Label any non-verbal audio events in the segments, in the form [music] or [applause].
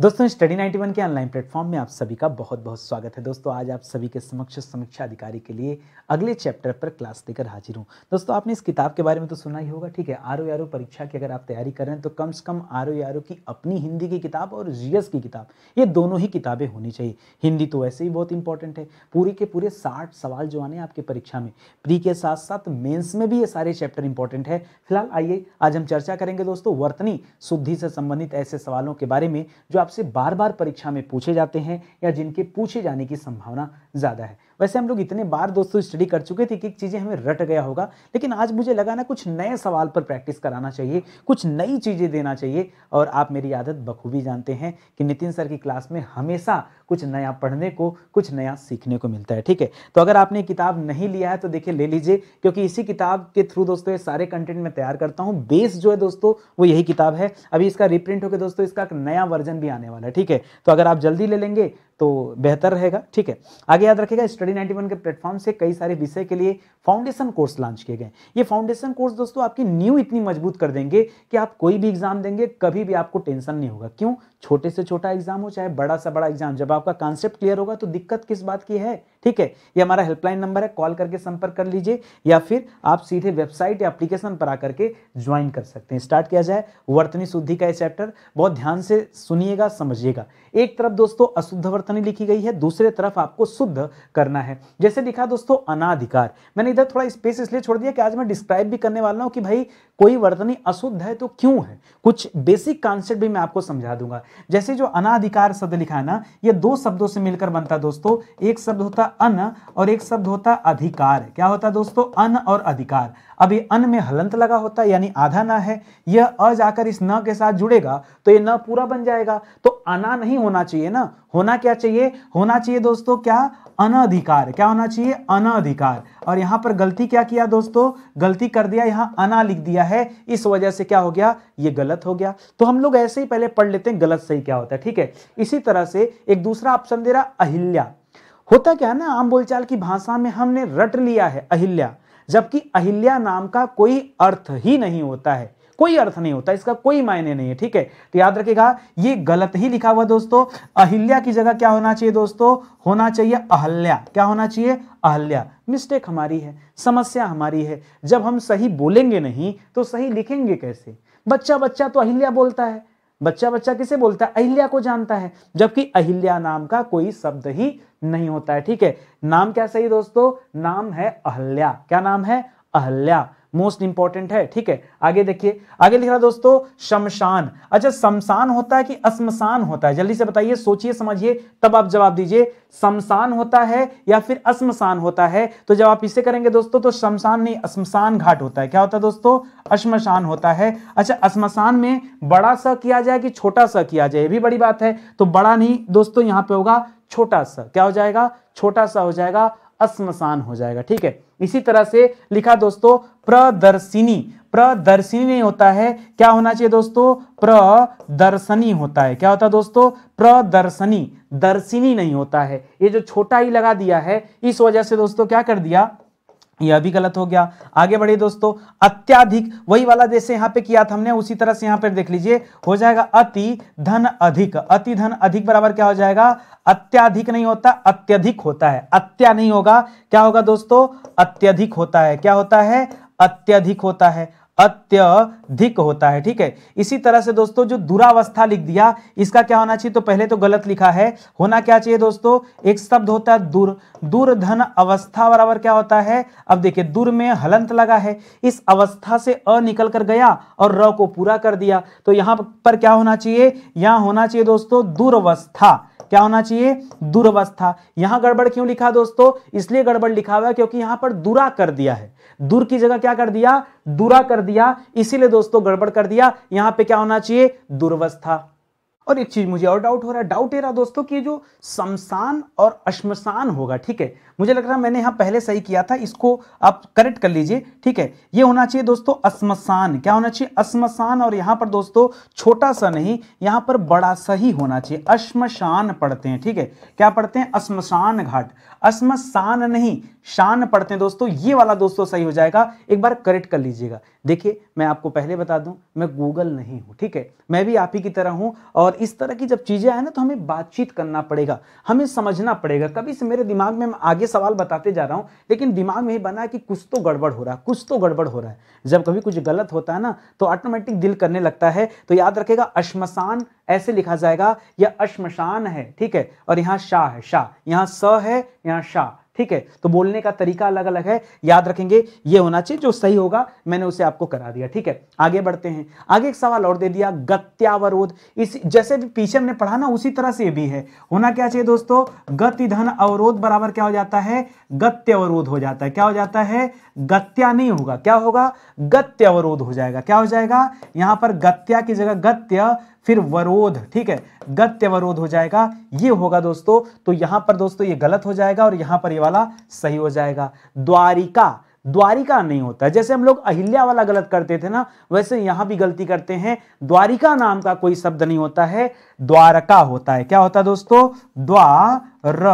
दोस्तों स्टडी 91 के online platform में आप सभी का बहुत बहुत स्वागत है दोस्तों आज आप सभी के समक्ष समीक्षा अधिकारी के लिए अगले चैप्टर पर क्लास देकर हाजिर हूँ दोस्तों आपने इस किताब के बारे में तो सुना ही होगा ठीक है आर ओ आर ओ परीक्षा की अगर आप तैयारी कर रहे हैं तो कम से कम आर ओ आर ओ की अपनी हिंदी की किताब और जीएस की किताब ये दोनों ही किताबें होनी चाहिए हिंदी तो वैसे ही बहुत इंपॉर्टेंट है पूरे के पूरे साठ सवाल जो आने आपकी परीक्षा में प्री के साथ साथ मेन्स में भी ये सारे चैप्टर इंपॉर्टेंट है फिलहाल आइए आज हम चर्चा करेंगे दोस्तों वर्तनी शुद्धि से संबंधित ऐसे सवालों के बारे में जो आपसे बार बार परीक्षा में पूछे जाते हैं या जिनके पूछे जाने की संभावना ज़्यादा है वैसे हम लोग इतने बार दोस्तों स्टडी कर चुके थे कि चीज़ें हमें रट गया होगा लेकिन आज मुझे लगा ना कुछ नए सवाल पर प्रैक्टिस कराना चाहिए कुछ नई चीज़ें देना चाहिए और आप मेरी आदत बखूबी जानते हैं कि नितिन सर की क्लास में हमेशा कुछ नया पढ़ने को कुछ नया सीखने को मिलता है ठीक है तो अगर आपने किताब नहीं लिया है तो देखिए ले लीजिए क्योंकि इसी किताब के थ्रू दोस्तों ये सारे कंटेंट मैं तैयार करता हूँ बेस जो है दोस्तों वो यही किताब है अभी इसका रिप्रिंट होकर दोस्तों इसका नया वर्जन भी आने वाला है ठीक है तो अगर आप जल्दी ले लेंगे तो बेहतर रहेगा ठीक है आगे याद रखेगा स्टडी 91 के प्लेटफॉर्म से कई सारे विषय के लिए फाउंडेशन कोर्स लॉन्च किए गए ये फाउंडेशन कोर्स दोस्तों आपकी न्यू इतनी मजबूत कर देंगे कि आप कोई भी एग्जाम देंगे कभी भी आपको टेंशन नहीं होगा क्यों छोटे से छोटा एग्जाम हो चाहे बड़ा सा बड़ा एग्जाम जब आपका कॉन्सेप्ट क्लियर होगा तो दिक्कत किस बात की है ठीक है ये हमारा हेल्पलाइन नंबर है कॉल करके संपर्क कर लीजिए या फिर आप सीधे वेबसाइट या एप्लीकेशन पर आकर के ज्वाइन कर सकते हैं स्टार्ट किया जाए वर्तनी शुद्धि का ये चैप्टर बहुत ध्यान से सुनिएगा समझिएगा एक तरफ दोस्तों अशुद्ध वर्तनी लिखी गई है दूसरे तरफ आपको शुद्ध करना है जैसे लिखा दोस्तों अनाधिकार मैंने इधर थोड़ा स्पेस इसलिए छोड़ दिया कि आज मैं डिस्क्राइब भी करने वाला हूँ कि भाई कोई वर्तनी अशुद्ध है तो क्यों है कुछ बेसिक कॉन्सेप्ट भी मैं आपको समझा दूंगा जैसे जो अनाधिकार शब्द लिखा है ना ये दो शब्दों से मिलकर बनता है दोस्तों एक शब्द होता अन और एक शब्द होता अधिकार क्या होता दोस्तों अन और अधिकार अब ये अन में हलंत लगा होता है यानी आधा ना है यह अ जाकर इस न के साथ जुड़ेगा तो ये न पूरा बन जाएगा तो अना नहीं होना चाहिए ना होना क्या चाहिए होना चाहिए दोस्तों क्या अनाधिकार क्या होना चाहिए अनाधिकार और यहां पर गलती क्या किया दोस्तों गलती कर दिया यहां अना लिख दिया है इस वजह से क्या हो गया ये गलत हो गया तो हम लोग ऐसे ही पहले पढ़ लेते हैं गलत सही क्या होता है ठीक है इसी तरह से एक दूसरा ऑप्शन दे रहा अहिल्या होता क्या है ना आम बोलचाल की भाषा में हमने रट लिया है अहिल्या जबकि अहिल्या नाम का कोई अर्थ ही नहीं होता है कोई अर्थ नहीं होता इसका कोई मायने नहीं है ठीक है तो याद रखेगा ये गलत ही लिखा हुआ दोस्तों अहिल्या की जगह क्या होना चाहिए दोस्तों होना चाहिए अहल्या क्या होना चाहिए अहल्या मिस्टेक हमारी है समस्या हमारी है जब हम सही बोलेंगे नहीं तो सही लिखेंगे कैसे बच्चा बच्चा तो अहिल्या बोलता है बच्चा बच्चा किसे बोलता है अहिल्या को जानता है जबकि अहिल्या नाम का कोई शब्द ही नहीं होता है ठीक है नाम क्या सही दोस्तों नाम है अहल्या क्या नाम है अहल्या मोस्ट इंपॉर्टेंट है ठीक है आगे देखिए आगे लिख रहा दोस्तों शमशान अच्छा शमशान होता है कि असमशान होता है जल्दी से बताइए सोचिए समझिए तब आप जवाब दीजिए शमशान होता है या फिर असमशान होता है तो जब आप इसे करेंगे दोस्तों तो शमशान नहीं असमशान घाट होता है क्या होता है दोस्तों अश्मशान होता है अच्छा असमशान में बड़ा सा किया जाए कि छोटा सा किया जाए ये भी बड़ी बात है तो बड़ा नहीं दोस्तों यहां पर होगा छोटा सा क्या हो जाएगा छोटा सा हो जाएगा अश्मशान हो जाएगा ठीक है इसी तरह से लिखा दोस्तों प्रदर्शिनी प्रदर्शिनी नहीं होता है क्या होना चाहिए दोस्तों प्रदर्शनी होता है क्या होता है दोस्तों प्रदर्शनी दर्शिनी नहीं होता है ये जो छोटा ही लगा दिया है इस वजह से दोस्तों क्या कर दिया यह भी गलत हो गया आगे बढ़िए दोस्तों अत्याधिक वही वाला जैसे यहाँ पे किया था हमने उसी तरह से यहां पर देख लीजिए हो जाएगा अति धन अधिक अति धन अधिक बराबर क्या हो जाएगा अत्याधिक नहीं होता अत्यधिक होता है अत्या नहीं होगा क्या होगा दोस्तों अत्यधिक होता है क्या होता है अत्यधिक होता है अत्यधिक होता है ठीक है इसी तरह से दोस्तों जो दुरावस्था लिख दिया इसका क्या होना चाहिए तो पहले तो गलत लिखा है होना क्या चाहिए दोस्तों एक शब्द होता है दूर धन अवस्था बराबर क्या होता है अब देखिए दूर में हलंत लगा है इस अवस्था से अ निकल कर गया और र को पूरा कर दिया तो यहां पर क्या होना चाहिए यहां होना चाहिए दोस्तों दुर्वस्था क्या होना चाहिए दुर्वस्था यहां गड़बड़ क्यों लिखा दोस्तों इसलिए गड़बड़ लिखा हुआ है क्योंकि यहां पर दुरा कर दिया है दूर की जगह क्या कर दिया दुरा कर दिया इसीलिए दोस्तों गड़बड़ कर दिया यहां पे क्या होना चाहिए दुर्वस्था और एक चीज मुझे और डाउट हो रहा है डाउट ये रहा दोस्तों कि जो शमशान और अश्मशान होगा ठीक है मुझे लग रहा है मैंने यहां पहले सही किया था इसको आप करेक्ट कर लीजिए ठीक है ये होना चाहिए दोस्तों अश्मशान क्या होना चाहिए अश्मशान और यहां पर दोस्तों छोटा सा नहीं यहां पर बड़ा सा ही होना चाहिए अश्मशान पढ़ते हैं ठीक है क्या पढ़ते हैं अश्मशान घाट अश्मशान नहीं शान पढ़ते हैं दोस्तों ये वाला दोस्तों सही हो जाएगा एक बार करेक्ट कर लीजिएगा देखिए मैं आपको पहले बता दूं मैं गूगल नहीं हूं ठीक है मैं भी आप ही की तरह हूं और इस तरह की जब चीज़ें आए ना तो हमें बातचीत करना पड़ेगा हमें समझना पड़ेगा कभी से मेरे दिमाग में मैं आगे सवाल बताते जा रहा हूं लेकिन दिमाग में ही बना है कि कुछ तो गड़बड़ हो रहा है कुछ तो गड़बड़ हो रहा है जब कभी कुछ गलत होता है ना तो ऑटोमेटिक दिल करने लगता है तो याद रखेगा अश्मशान ऐसे लिखा जाएगा यह अश्मशान है ठीक है और यहाँ शाह है शाह यहाँ स है यहाँ शाह ठीक है तो बोलने का तरीका अलग अलग है याद रखेंगे ये होना चाहिए जो सही होगा मैंने उसे आपको करा दिया ठीक है आगे बढ़ते हैं आगे एक सवाल और दे दिया गत्यावरोध इस जैसे भी पीछे हमने पढ़ा ना उसी तरह से भी है होना क्या चाहिए दोस्तों गति धन अवरोध बराबर क्या हो जाता है गत्यवरोध हो जाता है क्या हो जाता है गत्या नहीं होगा क्या होगा गत्यवरोध हो जाएगा क्या हो जाएगा यहां पर गत्या की जगह गत्य फिर वरोध ठीक है गत्य वरोध हो जाएगा ये होगा दोस्तों तो यहां पर दोस्तों ये गलत हो जाएगा और यहां पर ये वाला सही हो जाएगा द्वारिका द्वारिका नहीं होता जैसे हम लोग अहिल्या वाला गलत करते थे ना वैसे यहां भी गलती करते हैं द्वारिका नाम का कोई शब्द नहीं होता है द्वारका होता है क्या होता है दोस्तों द्वार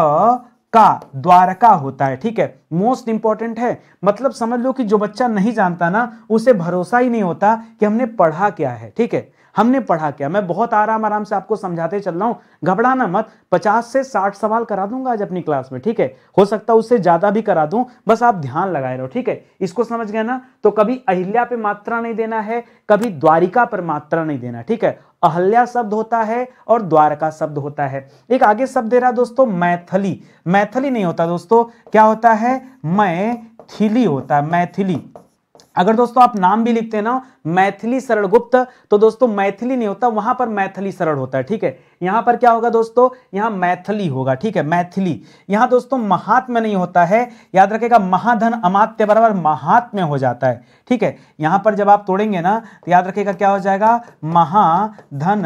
का द्वारका होता है ठीक है मोस्ट इंपॉर्टेंट है मतलब समझ लो कि जो बच्चा नहीं जानता ना उसे भरोसा ही नहीं होता कि हमने पढ़ा क्या है ठीक है हमने पढ़ा क्या मैं बहुत आराम आराम से आपको समझाते चल रहा हूँ घबराना मत पचास से साठ सवाल करा दूंगा आज अपनी क्लास में ठीक है हो सकता है उससे ज्यादा भी करा दूं बस आप ध्यान लगाए रहो ठीक है इसको समझ गए ना तो कभी अहिल्या पे मात्रा नहीं देना है कभी द्वारिका पर मात्रा नहीं देना ठीक है अहल्या शब्द होता है और द्वारका शब्द होता है एक आगे शब्द दे रहा दोस्तों मैथली मैथली नहीं होता दोस्तों क्या होता है मैथिली होता है मैथिली अगर दोस्तों आप नाम भी लिखते हैं ना मैथिली सरण गुप्त तो दोस्तों मैथिली नहीं होता वहां पर मैथिली सरण होता है ठीक है यहां पर क्या होगा दोस्तों यहां मैथिली होगा ठीक है मैथिली यहां दोस्तों महात्म्य नहीं होता है याद रखेगा महाधन अमात्य बराबर महात्म्य हो जाता है ठीक है यहां पर जब आप तोड़ेंगे ना तो याद रखेगा क्या हो जाएगा महाधन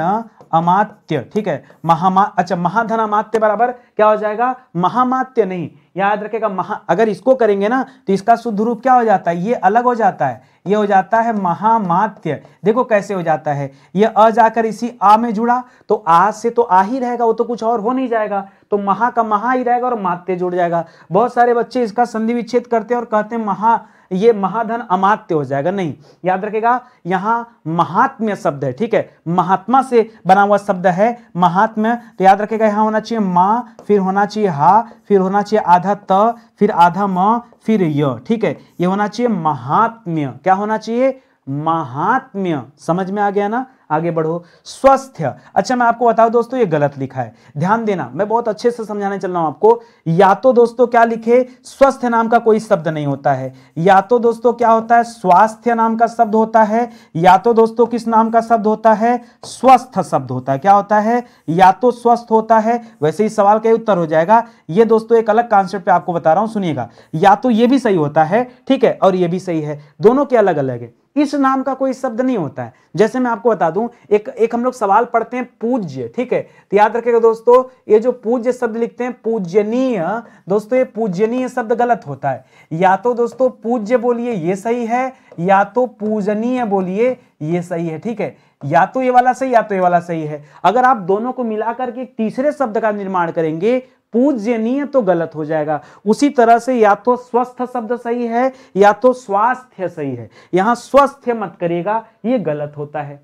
अमात्य ठीक है महामा अच्छा महाधन अमात्य बराबर क्या हो जाएगा महामात्य नहीं याद रखेगा महा अगर इसको करेंगे ना तो इसका शुद्ध रूप क्या हो जाता है ये अलग हो जाता है ये हो जाता है महामात्य देखो कैसे हो जाता है ये अ जाकर इसी आ में जुड़ा तो आ से तो आ ही रहेगा वो तो कुछ और हो नहीं जाएगा तो महा का महा ही रहेगा और मात्य जुड़ जाएगा बहुत सारे बच्चे इसका संधि विच्छेद करते हैं और कहते हैं महा ये महाधन अमात्य हो जाएगा नहीं याद रखेगा यहां महात्म्य शब्द है ठीक है महात्मा से बना हुआ शब्द है महात्म्य तो याद रखेगा यहां होना चाहिए मा फिर होना चाहिए हा फिर होना चाहिए आधा त फिर आधा म फिर य ठीक है ये होना चाहिए महात्म्य क्या होना चाहिए महात्म्य समझ में आ गया ना आगे बढ़ो स्वस्थ अच्छा मैं आपको बताऊं दोस्तों ये गलत लिखा है ध्यान देना मैं बहुत अच्छे से समझाने चल रहा हूं आपको या तो दोस्तों क्या लिखे स्वस्थ नाम का कोई शब्द नहीं होता है या तो दोस्तों क्या होता है स्वास्थ्य नाम का शब्द होता है या तो दोस्तों किस नाम का शब्द होता है स्वस्थ शब्द होता है क्या होता है या तो स्वस्थ होता है वैसे ही सवाल का उत्तर हो जाएगा ये दोस्तों एक अलग कॉन्सेप्ट पे आपको बता रहा हूं सुनिएगा या तो ये भी सही होता है ठीक है और ये भी सही है दोनों के अलग अलग है इस नाम का कोई शब्द नहीं होता है जैसे मैं आपको बता दूं एक एक हम लोग सवाल पढ़ते हैं पूज्य ठीक है तो याद रखेगा दोस्तों ये जो पूज्य शब्द लिखते हैं पूजनीय दोस्तों ये पूजनीय शब्द गलत होता है या तो दोस्तों पूज्य बोलिए ये सही है या तो पूजनीय बोलिए ये सही है ठीक है या तो ये वाला सही या तो ये वाला सही है अगर आप दोनों को मिलाकर के तीसरे शब्द का निर्माण करेंगे पूजनीय तो गलत हो जाएगा उसी तरह से या तो स्वस्थ शब्द सही है या तो स्वास्थ्य सही है यहां स्वस्थ मत करिएगा ये गलत होता है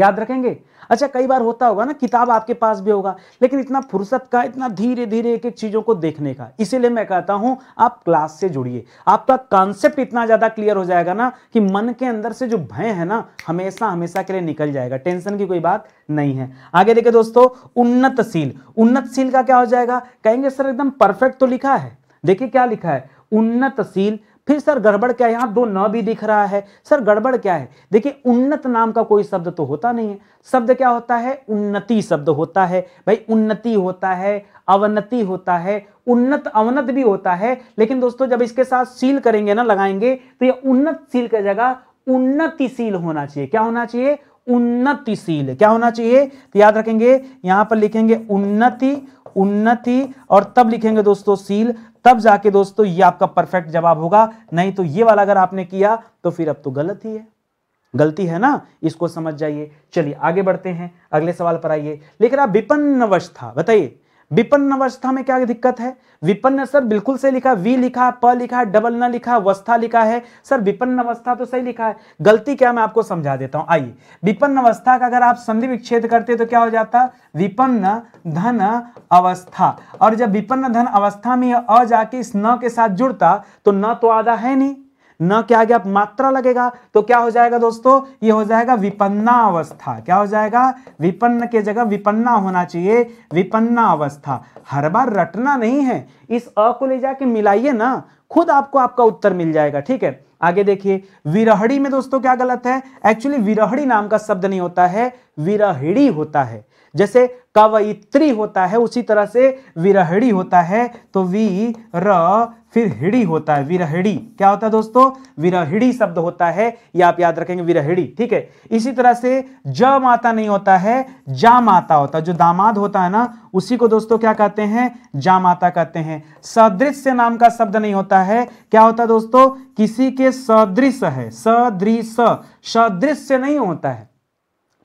याद रखेंगे अच्छा कई बार होता होगा ना किताब आपके पास भी होगा लेकिन इतना फुर्सत का इतना धीरे धीरे एक एक चीज़ों को देखने का इसीलिए मैं कहता हूं आप क्लास से जुड़िए आपका कॉन्सेप्ट इतना ज़्यादा क्लियर हो जाएगा ना कि मन के अंदर से जो भय है ना हमेशा हमेशा के लिए निकल जाएगा टेंशन की कोई बात नहीं है आगे देखे दोस्तों उन्नतशील उन्नतशील का क्या हो जाएगा कहेंगे सर एकदम परफेक्ट तो लिखा है देखिए क्या लिखा है उन्नतशील फिर सर गड़बड़ क्या है यहाँ दो न भी दिख रहा है सर गड़बड़ क्या है देखिए उन्नत नाम का कोई शब्द तो होता नहीं है शब्द क्या होता है उन्नति शब्द होता है भाई उन्नति होता है अवनति होता है उन्नत अवनत भी होता है लेकिन दोस्तों जब इसके साथ सील करेंगे ना लगाएंगे तो यह उन्नत सील की जगह उन्नतिशील होना चाहिए क्या होना चाहिए उन्नतिशील क्या होना चाहिए तो याद रखेंगे यहां पर लिखेंगे उन्नति उन्नति और तब लिखेंगे दोस्तों सील तब जाके दोस्तों ये आपका परफेक्ट जवाब होगा नहीं तो ये वाला अगर आपने किया तो फिर अब तो गलत ही है गलती है ना इसको समझ जाइए चलिए आगे बढ़ते हैं अगले सवाल पर आइए लेकिन आप विपन्न वश था बताइए विपन्न अवस्था में क्या दिक्कत है विपन्न सर बिल्कुल सही लिखा वी लिखा प लिखा डबल न लिखा अवस्था लिखा है सर विपन्न अवस्था तो सही लिखा है गलती क्या मैं आपको समझा देता हूं आइए विपन्न अवस्था का अगर आप संधि विच्छेद करते तो क्या हो जाता विपन्न धन अवस्था और जब विपन्न धन अवस्था में अ जाके इस न के साथ जुड़ता तो न तो आधा है नहीं न क्या गया मात्रा लगेगा तो क्या हो जाएगा दोस्तों ये हो जाएगा विपन्ना अवस्था क्या हो जाएगा विपन्न के जगह विपन्ना होना चाहिए विपन्ना अवस्था हर बार रटना नहीं है इस अ को ले जाके मिलाइए ना खुद आपको आपका उत्तर मिल जाएगा ठीक है आगे देखिए विरहड़ी में दोस्तों क्या गलत है एक्चुअली विरहड़ी नाम का शब्द नहीं होता है विरहड़ी होता है जैसे कवयित्री होता है उसी तरह से विरहड़ी होता है तो वी र फिर हिड़ी होता है विरहिड़ी क्या होता है दोस्तों विरहिड़ी शब्द होता है ये आप याद रखेंगे विरहिड़ी ठीक है इसी तरह से ज माता नहीं होता है जा माता होता है जो दामाद होता है ना उसी को दोस्तों क्या कहते हैं जा माता कहते हैं सदृश नाम का शब्द नहीं होता है क्या होता है दोस्तों किसी के सदृश है सदृश सदृश नहीं होता है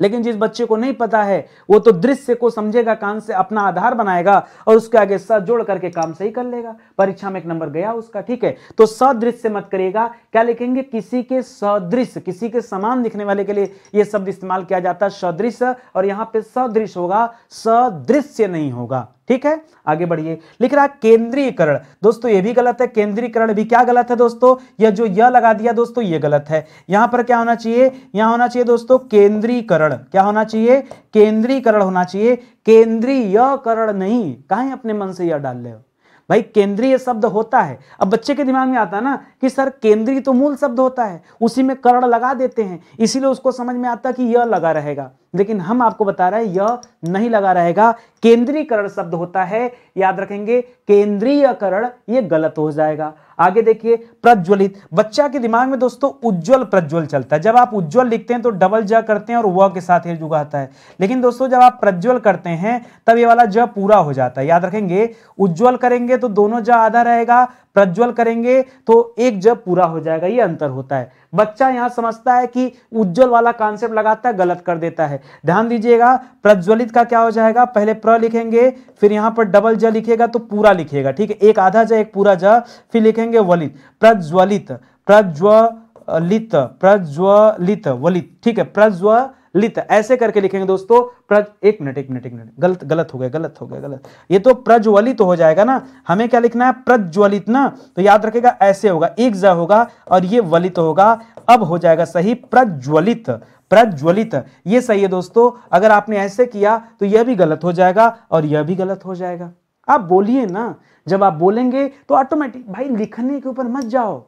लेकिन जिस बच्चे को नहीं पता है वो तो दृश्य को समझेगा कान से अपना आधार बनाएगा और उसके आगे स जोड़ करके काम सही कर लेगा परीक्षा में एक नंबर गया उसका ठीक है तो सदृश से मत करिएगा क्या लिखेंगे किसी के सदृश किसी के समान दिखने वाले के लिए यह शब्द इस्तेमाल किया जाता है सदृश और यहां पे सदृश होगा सदृश्य नहीं होगा ठीक है आगे बढ़िए लिख रहा केंद्रीकरण दोस्तों ये भी गलत है केंद्रीकरण भी क्या गलत है दोस्तों यह जो यह लगा दिया दोस्तों ये गलत है यहां पर क्या होना चाहिए यहां होना चाहिए दोस्तों केंद्रीकरण क्या होना चाहिए केंद्रीकरण होना चाहिए केंद्रीयकरण नहीं कहा अपने मन से यह डाल ले हो भाई केंद्रीय शब्द होता है अब बच्चे के दिमाग में आता है ना कि सर केंद्रीय तो मूल शब्द होता है उसी में करण लगा देते हैं इसीलिए उसको समझ में आता कि यह लगा रहेगा लेकिन हम आपको बता रहे हैं यह नहीं लगा रहेगा केंद्रीकरण शब्द होता है याद रखेंगे केंद्रीयकरण यह गलत हो जाएगा आगे देखिए प्रज्वलित बच्चा के दिमाग में दोस्तों उज्जवल प्रज्वल चलता है जब आप उज्जवल लिखते हैं तो डबल ज करते हैं और व के साथ ही जुगाता है लेकिन दोस्तों जब आप प्रज्वल करते हैं तब ये वाला ज पूरा हो जाता है याद रखेंगे उज्जवल करेंगे तो दोनों ज आधा रहेगा प्रज्वल करेंगे तो एक ज पूरा हो जाएगा ये अंतर होता है बच्चा यहां समझता है कि उज्जवल वाला कॉन्सेप्ट लगाता है गलत कर देता है ध्यान दीजिएगा प्रज्वलित का क्या हो जाएगा पहले प्र लिखेंगे फिर यहां पर डबल ज लिखेगा तो पूरा लिखेगा ठीक है एक आधा ज एक पूरा ज फिर लिखेंगे वलित प्रज्वलित प्रज्वलित प्रज्वलित वलित ठीक है प्रज्वल लित ऐसे करके लिखेंगे दोस्तों प्रज एक मिनट एक मिनट एक मिनट गलत गलत हो गया गलत हो गया गलत ये तो प्रज्वलित तो हो जाएगा ना हमें क्या लिखना है प्रज्वलित ना तो याद रखेगा ऐसे होगा एक ज होगा और ये वलित तो होगा अब हो जाएगा सही प्रज्वलित प्रज्वलित ये सही है दोस्तों अगर आपने ऐसे किया तो यह भी गलत हो जाएगा और यह भी गलत हो जाएगा आप बोलिए ना जब आप बोलेंगे तो ऑटोमेटिक भाई लिखने के ऊपर मत जाओ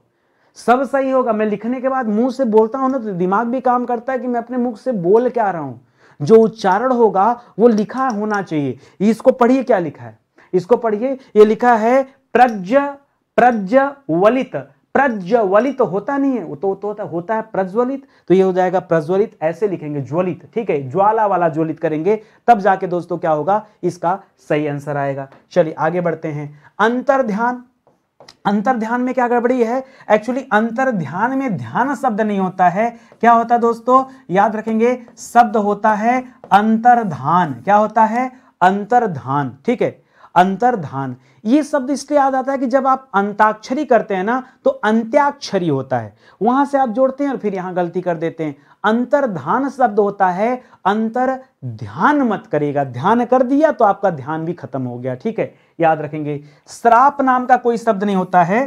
सब सही होगा मैं लिखने के बाद मुंह से बोलता हूं ना तो दिमाग भी काम करता है कि मैं अपने मुख से बोल क्या रहा हूं जो उच्चारण होगा वो लिखा होना चाहिए इसको पढ़िए क्या लिखा है इसको पढ़िए ये लिखा है प्रज्ज प्रज्जवलित प्रज्वलित होता नहीं है वो तो, तो होता, तो होता है प्रज्वलित तो ये हो जाएगा प्रज्वलित ऐसे लिखेंगे ज्वलित ठीक है ज्वाला वाला ज्वलित करेंगे तब जाके दोस्तों क्या होगा इसका सही आंसर आएगा चलिए आगे बढ़ते हैं अंतर ध्यान अंतर ध्यान में क्या गड़बड़ी है एक्चुअली अंतर ध्यान में ध्यान शब्द नहीं होता है क्या होता है दोस्तों याद रखेंगे शब्द होता है अंतर्धान क्या होता है अंतरधान ठीक है अंतरधान ये शब्द इसलिए याद आता है कि जब आप अंताक्षरी करते हैं ना तो अंत्याक्षरी होता है वहां से आप जोड़ते हैं और फिर यहां गलती कर देते हैं अंतरधान शब्द होता है अंतर ध्यान मत करेगा ध्यान कर दिया तो आपका ध्यान भी खत्म हो गया ठीक है याद रखेंगे श्राप नाम का कोई शब्द नहीं होता है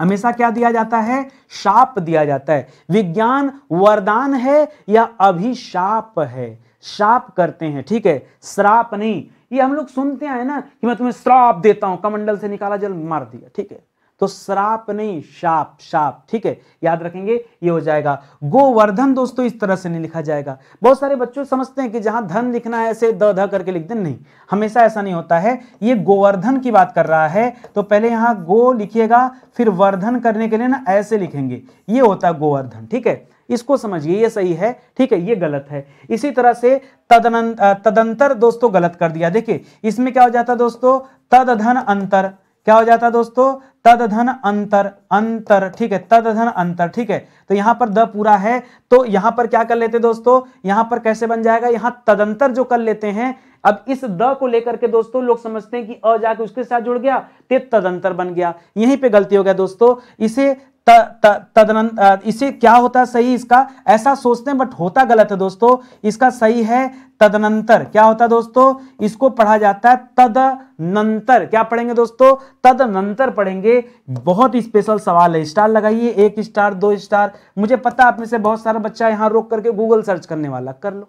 हमेशा क्या दिया जाता है शाप दिया जाता है विज्ञान वरदान है या अभिशाप है शाप करते हैं ठीक है श्राप नहीं ये हम लोग सुनते हैं ना कि मैं तुम्हें श्राप देता हूं कमंडल से निकाला जल मार दिया ठीक है तो श्राप नहीं शाप शाप ठीक है याद रखेंगे ये हो जाएगा गोवर्धन दोस्तों इस तरह से नहीं लिखा जाएगा बहुत सारे बच्चों समझते हैं कि जहां धन लिखना है ऐसे द ध करके लिख दें नहीं हमेशा ऐसा नहीं होता है ये गोवर्धन की बात कर रहा है तो पहले यहाँ गो लिखिएगा फिर वर्धन करने के लिए ना ऐसे लिखेंगे ये होता है गोवर्धन ठीक है इसको समझिए ये सही है ठीक है ये गलत है इसी तरह से तदनंत तदंतर दोस्तों गलत कर दिया देखिए इसमें क्या हो जाता दोस्तों तदधन अंतर क्या हो जाता दोस्तों तदधन अंतर अंतर ठीक है तदधन अंतर ठीक है तो यहां पर द पूरा है तो यहां पर क्या कर लेते दोस्तों यहां पर कैसे बन जाएगा यहां तदंतर जो कर लेते हैं अब इस द को लेकर के दोस्तों लोग समझते हैं कि अ जाके उसके साथ जुड़ गया तो तदंतर बन गया यहीं पे गलती हो गया दोस्तों इसे तदनंत इसे क्या होता है सही इसका ऐसा सोचते हैं बट होता गलत है दोस्तों इसका सही है तदनंतर क्या होता है दोस्तों इसको पढ़ा जाता है तदनंतर क्या पढ़ेंगे दोस्तों तदनंतर पढ़ेंगे बहुत ही स्पेशल सवाल है स्टार लगाइए एक स्टार दो स्टार मुझे पता आप में से बहुत सारा बच्चा यहां रोक करके गूगल सर्च करने वाला कर लो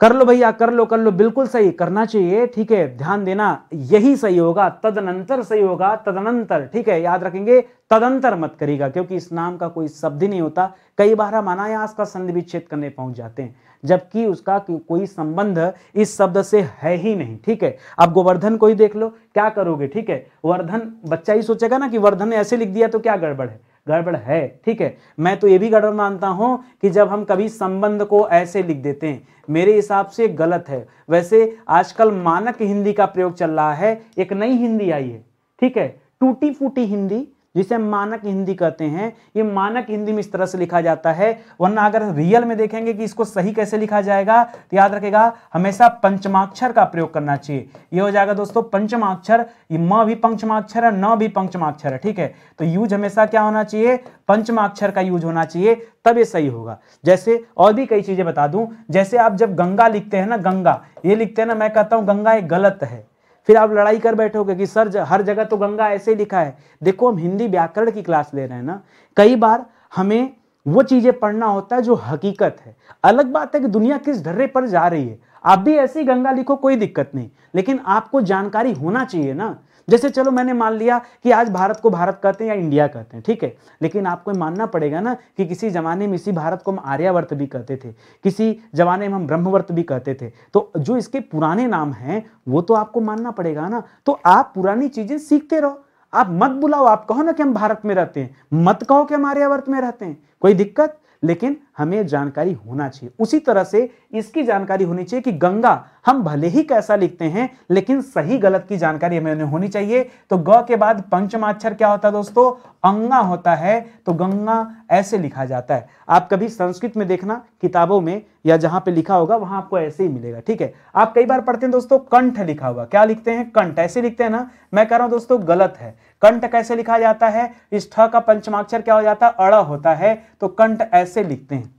कर लो भैया कर लो कर लो बिल्कुल सही करना चाहिए ठीक है ध्यान देना यही सही होगा तदनंतर सही होगा तदनंतर ठीक है याद रखेंगे तदंतर मत करेगा क्योंकि इस नाम का कोई शब्द ही नहीं होता कई बार हम अनायास का संधि विच्छेद करने पहुंच जाते हैं जबकि उसका कोई संबंध इस शब्द से है ही नहीं ठीक है अब गोवर्धन को ही देख लो क्या करोगे ठीक है वर्धन बच्चा ही सोचेगा ना कि वर्धन ने ऐसे लिख दिया तो क्या गड़बड़ है गड़बड़ है ठीक है मैं तो ये भी गड़बड़ मानता हूँ कि जब हम कभी संबंध को ऐसे लिख देते हैं मेरे हिसाब से गलत है वैसे आजकल मानक हिंदी का प्रयोग चल रहा है एक नई हिंदी आई है ठीक है टूटी फूटी हिंदी जिसे हम मानक हिंदी कहते हैं ये मानक हिंदी में इस तरह से लिखा जाता है वरना अगर रियल में देखेंगे कि इसको सही कैसे लिखा जाएगा तो याद रखेगा हमेशा पंचमाक्षर का प्रयोग करना चाहिए ये हो जाएगा दोस्तों पंचमाक्षर ये म भी पंचमाक्षर है न भी पंचमाक्षर है ठीक है तो यूज हमेशा क्या होना चाहिए पंचमाक्षर का यूज होना चाहिए तब ये सही होगा जैसे और भी कई चीजें बता दूं जैसे आप जब गंगा लिखते हैं ना गंगा ये लिखते हैं ना मैं कहता हूं गंगा ये गलत है फिर आप लड़ाई कर बैठोगे कि सर हर जगह तो गंगा ऐसे लिखा है देखो हम हिंदी व्याकरण की क्लास ले रहे हैं ना कई बार हमें वो चीज़ें पढ़ना होता है जो हकीकत है अलग बात है कि दुनिया किस धर्रे पर जा रही है आप भी ऐसी गंगा लिखो कोई दिक्कत नहीं लेकिन आपको जानकारी होना चाहिए ना जैसे चलो मैंने मान लिया कि आज भारत को भारत कहते हैं या इंडिया कहते हैं ठीक है लेकिन आपको मानना पड़ेगा ना कि किसी ज़माने में इसी भारत को हम आर्यावर्त भी कहते थे किसी ज़माने में हम ब्रह्मवर्त भी कहते थे तो जो इसके पुराने नाम हैं वो तो आपको मानना पड़ेगा ना तो आप पुरानी चीज़ें सीखते रहो आप मत बुलाओ आप कहो ना कि हम भारत में रहते हैं मत कहो कि हम आर्यावर्त में रहते हैं कोई दिक्कत लेकिन हमें जानकारी होना चाहिए उसी तरह से इसकी जानकारी होनी चाहिए कि गंगा हम भले ही कैसा लिखते हैं लेकिन सही गलत की जानकारी हमें होनी चाहिए तो ग के बाद पंचमाक्षर क्या होता है दोस्तों अंगा होता है तो गंगा ऐसे लिखा जाता है आप कभी संस्कृत में देखना किताबों में या जहां पे लिखा होगा वहां आपको ऐसे ही मिलेगा ठीक है आप कई बार पढ़ते हैं दोस्तों कंठ लिखा हुआ क्या लिखते हैं कंठ ऐसे लिखते हैं ना मैं कह रहा हूं दोस्तों गलत है कंठ कैसे लिखा जाता है इस ठ का पंचमाक्षर क्या हो जाता है अड़ होता है तो कंठ ऐसे लिखते हैं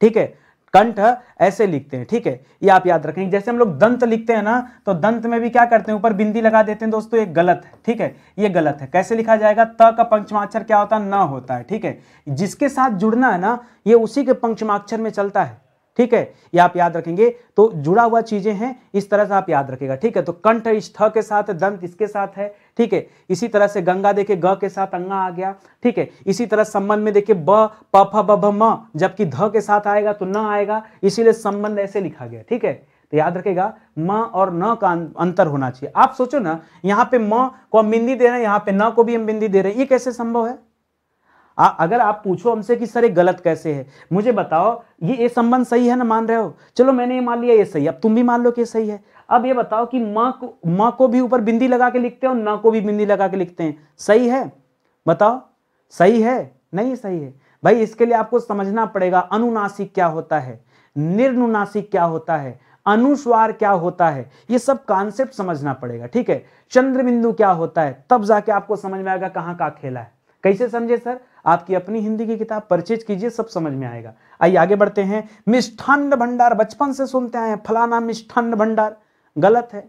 ठीक है कंठ ऐसे लिखते हैं ठीक है ये आप याद रखेंगे जैसे हम लोग दंत लिखते हैं ना तो दंत में भी क्या करते हैं ऊपर बिंदी लगा देते हैं दोस्तों ये गलत है ठीक है ये गलत है कैसे लिखा जाएगा त का पंचमाक्षर क्या होता है न होता है ठीक है जिसके साथ जुड़ना है ना ये उसी के पंचमाक्षर में चलता है ठीक है ये आप याद रखेंगे तो जुड़ा हुआ चीजें हैं इस तरह से आप याद रखेगा ठीक है तो कंठ इस थ के साथ दंत इसके साथ है ठीक है इसी तरह से गंगा देखे ग के साथ अंगा आ गया ठीक है इसी तरह संबंध में देखिए ब प फ ब भ म जबकि ध के साथ आएगा तो न आएगा इसीलिए संबंध ऐसे लिखा गया ठीक है तो याद रखेगा म और न का अं-, अंतर होना चाहिए आप सोचो ना यहाँ पे म को हम बिंदी दे रहे हैं यहाँ पे न को भी हम बिंदी दे रहे हैं ये कैसे संभव है आ, अगर आप पूछो हमसे कि सर ये गलत कैसे है मुझे बताओ ये ये संबंध सही है ना मान रहे हो चलो मैंने ये मान लिया ये सही अब तुम भी मान लो कि ये सही है अब ये बताओ कि माँ को माँ को भी ऊपर बिंदी लगा के लिखते हैं और ना को भी बिंदी लगा के लिखते हैं सही है बताओ सही है नहीं सही है भाई इसके लिए आपको समझना पड़ेगा अनुनासिक क्या होता है निर्नुनासिक क्या होता है अनुस्वार क्या होता है ये सब कॉन्सेप्ट समझना पड़ेगा ठीक है चंद्र बिंदु क्या होता है तब जाके आपको समझ में आएगा कहाँ का खेला है कैसे समझे सर आपकी अपनी हिंदी की किताब परचेज कीजिए सब समझ में आएगा आइए आगे बढ़ते हैं मिष्ठान्न भंडार बचपन से सुनते आए फलाना मिष्ठान्न भंडार गलत है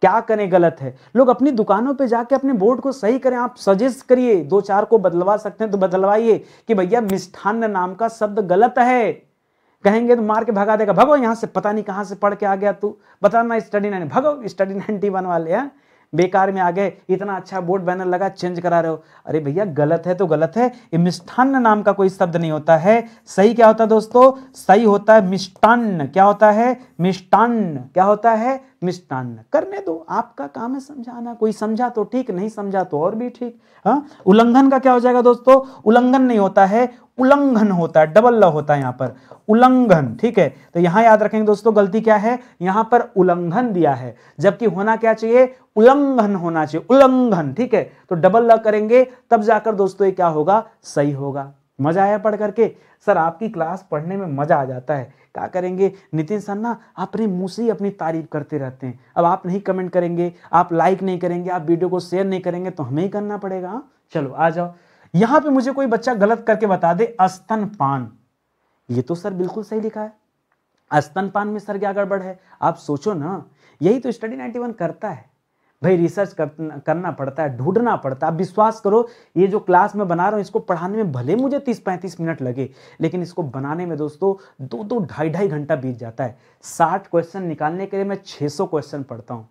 क्या करें गलत है लोग अपनी दुकानों पे जाके अपने बोर्ड को सही करें आप सजेस्ट करिए दो चार को बदलवा सकते हैं तो बदलवाइए कि भैया मिष्ठान्न नाम का शब्द गलत है कहेंगे तो मार के भगा देगा भगो यहां से पता नहीं कहां से पढ़ के आ गया तू बताना स्टडी नाइन भगो स्टडी नाइनटी वन वाले हैं हाँ? बेकार में आ गए इतना अच्छा बोर्ड बैनर लगा चेंज करा रहे हो अरे भैया गलत है तो गलत है ये मिष्ठान्न नाम का कोई शब्द नहीं होता है सही क्या होता है दोस्तों सही होता है मिष्टान्न क्या होता है मिष्टान्न क्या होता है मिष्टान्न करने दो आपका काम है समझाना कोई समझा तो ठीक नहीं समझा तो और भी ठीक हाँ उल्लंघन का क्या हो जाएगा दोस्तों उल्लंघन नहीं होता है उल्लंघन होता है डबल ल होता है यहाँ पर उल्लंघन ठीक है तो यहाँ याद रखेंगे दोस्तों गलती क्या है यहाँ पर उल्लंघन दिया है जबकि होना क्या चाहिए उल्लंघन होना चाहिए उल्लंघन ठीक है तो डबल ल करेंगे तब जाकर दोस्तों ये क्या होगा सही होगा मज़ा आया पढ़ करके सर आपकी क्लास पढ़ने में मज़ा आ जाता है क्या करेंगे नितिन सर ना अपने मुंह से ही अपनी तारीफ करते रहते हैं अब आप नहीं कमेंट करेंगे आप लाइक नहीं करेंगे आप वीडियो को शेयर नहीं करेंगे तो हमें ही करना पड़ेगा हाँ? चलो आ जाओ यहां पे मुझे कोई बच्चा गलत करके बता दे अस्तन पान ये तो सर बिल्कुल सही लिखा है अस्तन पान में सर क्या गड़बड़ है आप सोचो ना यही तो स्टडी वन करता है भाई रिसर्च कर, करना पड़ता है ढूंढना पड़ता है विश्वास करो ये जो क्लास मैं बना रहा हूँ इसको पढ़ाने में भले मुझे तीस पैंतीस मिनट लगे लेकिन इसको बनाने में दोस्तों दो दो ढाई ढाई घंटा बीत जाता है साठ क्वेश्चन निकालने के लिए मैं छः सौ क्वेश्चन पढ़ता हूँ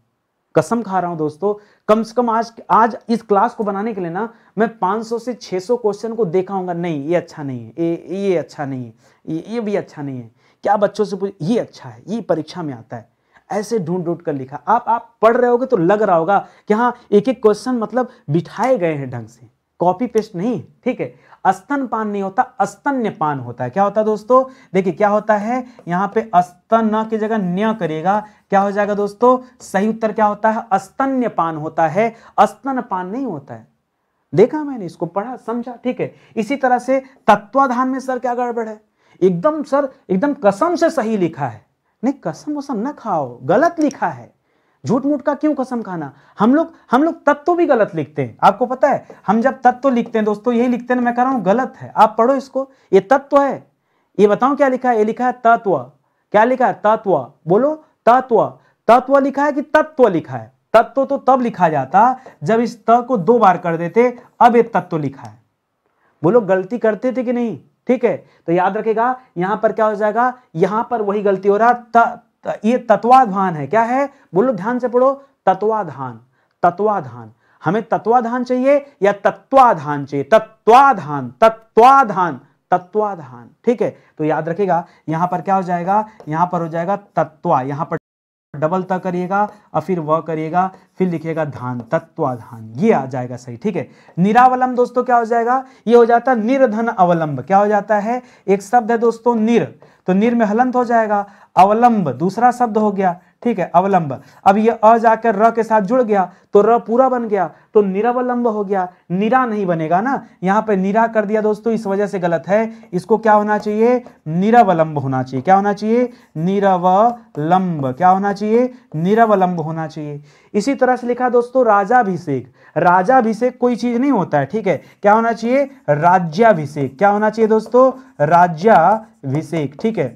कसम खा रहा हूं दोस्तों कम से कम आज आज इस क्लास को बनाने के लिए ना मैं 500 से 600 क्वेश्चन को देखा हूँ नहीं ये अच्छा नहीं है ये ये अच्छा नहीं है ये, ये भी अच्छा नहीं है क्या बच्चों से पूछ ये अच्छा है ये परीक्षा में आता है ऐसे ढूंढ ढूंढ कर लिखा आप आप पढ़ रहे होगे तो लग रहा होगा कि हाँ एक एक क्वेश्चन मतलब बिठाए गए हैं ढंग से कॉपी पेस्ट नहीं ठीक है अस्तन पान नहीं होता अस्तन्य पान होता है क्या होता है दोस्तों देखिए क्या होता है यहाँ पे अस्तन की जगह न्य करेगा क्या हो जाएगा दोस्तों सही उत्तर क्या होता है अस्तन्य पान होता है अस्तन पान नहीं होता है देखा मैंने इसको पढ़ा समझा ठीक है इसी तरह से तत्वाधान में सर क्या गड़बड़ है एकदम सर एकदम कसम से सही लिखा है नहीं कसम वसम ना खाओ गलत लिखा है झूठ मूठ का क्यों कसम खाना हम लोग हम लोग तत्व भी गलत लिखते हैं आपको पता है हम जब तत्व लिखते हैं दोस्तों यही लिखते हैं मैं कह रहा हूं गलत है आप पढ़ो इसको ये तत्व है ये बताओ क्या लिखा है ये लिखा है तत्व क्या लिखा है तत्व बोलो तत्व तत्व लिखा है कि तत्व लिखा है तत्व तो तब लिखा जाता जब इस त को दो बार कर देते अब ये तत्व लिखा है बोलो गलती करते थे कि नहीं ठीक है तो याद रखेगा यहां पर क्या हो जाएगा यहां पर वही गलती हो रहा त, त, ये तत्वाधान है क्या है बोलो ध्यान से पढ़ो तत्वाधान तत्वाधान हमें तत्वाधान चाहिए या तत्वाधान चाहिए तत्वाधान तत्वाधान तत्वाधान ठीक है तो याद रखेगा यहां पर क्या हो जाएगा यहां पर हो जाएगा तत्वा यहां पर डबल त करिएगा और फिर वह करिएगा फिर लिखिएगा धान तत्वाधान ये आ जाएगा सही ठीक है निरावलंब दोस्तों क्या हो जाएगा ये हो जाता है निर्धन अवलंब क्या हो जाता है एक शब्द है दोस्तों निर तो निर में हलंत हो जाएगा अवलंब दूसरा शब्द हो गया ठीक है अवलंब अब ये अ जाकर र के साथ जुड़ गया तो र पूरा बन गया तो निरवलंब हो गया निरा नहीं बनेगा ना यहाँ पे निरा कर दिया दोस्तों इस वजह से गलत है इसको क्या होना चाहिए निरवलंब होना चाहिए क्या होना चाहिए निरवलंब क्या होना चाहिए निरवलंब होना चाहिए इसी तरह से लिखा दोस्तों राजाभिषेक राजाभिषेक कोई चीज नहीं होता है ठीक है क्या होना चाहिए राज्याभिषेक क्या होना चाहिए दोस्तों राज्याभिषेक ठीक है